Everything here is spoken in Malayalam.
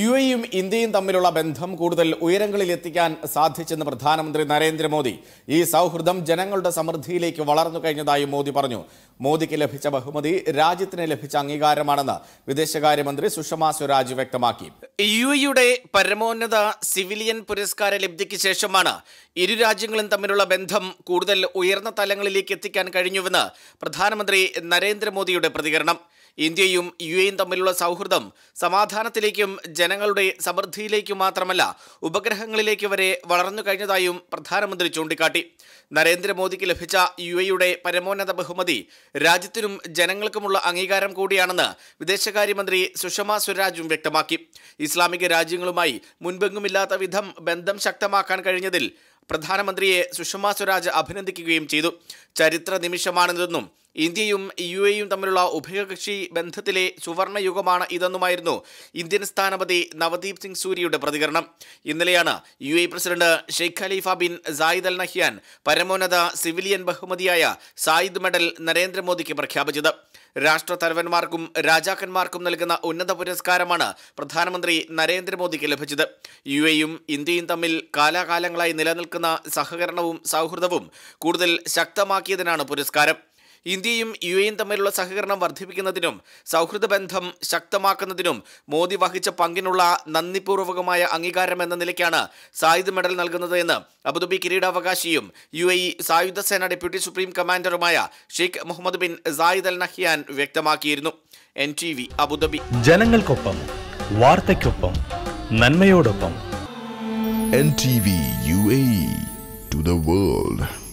യു എയും ഇന്ത്യയും തമ്മിലുള്ള ബന്ധം കൂടുതൽ ഉയരങ്ങളിൽ എത്തിക്കാൻ സാധിച്ചെന്ന് പ്രധാനമന്ത്രി നരേന്ദ്രമോദി ഈ സൗഹൃദം ജനങ്ങളുടെ സമൃദ്ധിയിലേക്ക് വളർന്നു കഴിഞ്ഞതായി മോദി പറഞ്ഞു മോദിക്ക് ലഭിച്ച ബഹുമതി രാജ്യത്തിന് ലഭിച്ച അംഗീകാരമാണെന്ന് വിദേശകാര്യമന്ത്രി സുഷമ സ്വരാജ് വ്യക്തമാക്കി യു എയുടെ പരമോന്നത സിവിലിയൻ പുരസ്കാര ലബ്ധിക്ക് ശേഷമാണ് ഇരു രാജ്യങ്ങളും തമ്മിലുള്ള ബന്ധം കൂടുതൽ ഉയർന്ന തലങ്ങളിലേക്ക് എത്തിക്കാൻ കഴിഞ്ഞുവെന്ന് പ്രധാനമന്ത്രി നരേന്ദ്രമോദിയുടെ പ്രതികരണം ഇന്ത്യയും യു എയും തമ്മിലുള്ള സൗഹൃദം സമാധാനത്തിലേക്കും ജനങ്ങളുടെ സമൃദ്ധിയിലേക്കും മാത്രമല്ല ഉപഗ്രഹങ്ങളിലേക്ക് വരെ വളർന്നു കഴിഞ്ഞതായും പ്രധാനമന്ത്രി ചൂണ്ടിക്കാട്ടി നരേന്ദ്രമോദിക്ക് ലഭിച്ച യു എയുടെ പരമോന്നത ബഹുമതി രാജ്യത്തിനും ജനങ്ങൾക്കുമുള്ള അംഗീകാരം കൂടിയാണെന്ന് വിദേശകാര്യമന്ത്രി സുഷമ സ്വരാജും വ്യക്തമാക്കി ഇസ്ലാമിക രാജ്യങ്ങളുമായി മുൻപെങ്ങുമില്ലാത്ത വിധം ബന്ധം ശക്തമാക്കാൻ കഴിഞ്ഞതിൽ പ്രധാനമന്ത്രിയെ സുഷമ സ്വരാജ് അഭിനന്ദിക്കുകയും ചെയ്തു ചരിത്ര നിമിഷമാണിതെന്നും ഇന്ത്യയും യു എയും തമ്മിലുള്ള ഉഭയകക്ഷി ബന്ധത്തിലെ സുവർണയുഗമാണ് ഇതെന്നുമായിരുന്നു ഇന്ത്യൻ സ്ഥാനപതി നവദീപ് സിംഗ് സൂരിയുടെ പ്രതികരണം ഇന്നലെയാണ് U A president Sheikh Khalifa bin Zayed Al Nahyan പരമോന്നത സിവിലിയൻ ബഹുമതിയായ സായിദ് മെഡൽ നരേന്ദ്രമോദിക്ക് പ്രഖ്യാപിച്ചത് രാഷ്ട്രത്തലവന്മാർക്കും രാജാക്കന്മാർക്കും നൽകുന്ന ഉന്നത പുരസ്കാരമാണ് പ്രധാനമന്ത്രി നരേന്ദ്രമോദിക്ക് ലഭിച്ചത് യു എയും ഇന്ത്യയും തമ്മിൽ കാലാകാലങ്ങളായി നിലനിൽക്കുന്ന സഹകരണവും സൗഹൃദവും കൂടുതൽ ശക്തമാക്കിയതിനാണ് പുരസ്കാരം ഇന്ത്യയും യു എയും തമ്മിലുള്ള സഹകരണം വർദ്ധിപ്പിക്കുന്നതിനും സൗഹൃദ ബന്ധം ശക്തമാക്കുന്നതിനും മോദി വഹിച്ച പങ്കിനുള്ള നന്ദിപൂർവകമായ അംഗീകാരം എന്ന നിലയ്ക്കാണ് സായുധ മെഡൽ നൽകുന്നത് എന്ന് അബുദാബി കിരീടാവകാശിയും യു എ സായുധ സേന ഡെപ്യൂട്ടി സുപ്രീം കമാൻഡറുമായ Sheikh Mohammed bin Zayed Al Nahyan വ്യക്തമാക്കിയിരുന്നു എൻ ടി വി അബുദാബി ജനങ്ങൾക്കൊപ്പം വാർത്തയ്ക്കൊപ്പം നന്മയോടൊപ്പം N T V U A to the world.